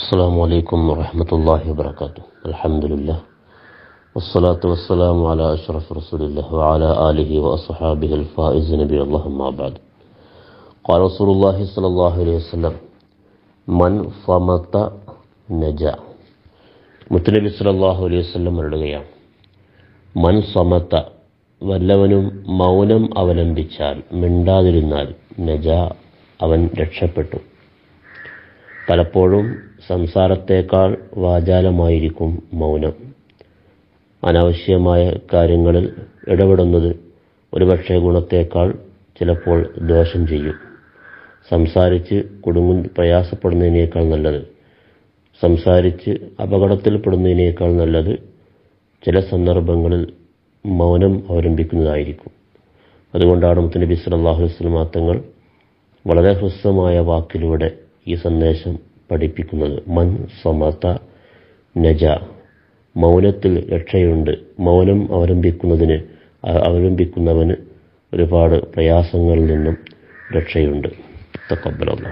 السلام عليكم ورحمة الله وبركاته الحمد لله والصلاة والسلام على أشرف رسول الله وعلى آله وأصحابه الفائز نبي اللهم بعد قال رسول الله صلى الله عليه وسلم من فمت نجا متنبي صلى الله عليه മുത്തനബി സലാഹു അലൈഹി വസ്ലം മരടുകയാണ് മൻ സമത്ത വല്ലവനും മൗനം അവലംബിച്ചാൽ മിണ്ടാതിരുന്നാൽ നജ അവൻ രക്ഷപ്പെട്ടു പലപ്പോഴും സംസാരത്തേക്കാൾ വാചാലമായിരിക്കും മൗനം അനാവശ്യമായ കാര്യങ്ങളിൽ ഇടപെടുന്നത് ഒരുപക്ഷെ ഗുണത്തേക്കാൾ ചിലപ്പോൾ ദോഷം ചെയ്യും സംസാരിച്ച് കുടുങ്ങും പ്രയാസപ്പെടുന്നതിനേക്കാൾ നല്ലത് സംസാരിച്ച് അപകടത്തിൽപ്പെടുന്നതിനേക്കാൾ നല്ലത് ചില സന്ദർഭങ്ങളിൽ മൗനം അവലംബിക്കുന്നതായിരിക്കും അതുകൊണ്ടാണ് മുത്തനബി സല്ലാഹു വസ്ലമാങ്ങൾ വളരെ ഹ്രസ്വമായ വാക്കിലൂടെ ഈ സന്ദേശം പഠിപ്പിക്കുന്നത് മൻ സമത നജ മൗനത്തിൽ രക്ഷയുണ്ട് മൗനം അവലംബിക്കുന്നതിന് അവലംബിക്കുന്നവന് ഒരുപാട് പ്രയാസങ്ങളിൽ നിന്നും രക്ഷയുണ്ട് തക്കബലല്ല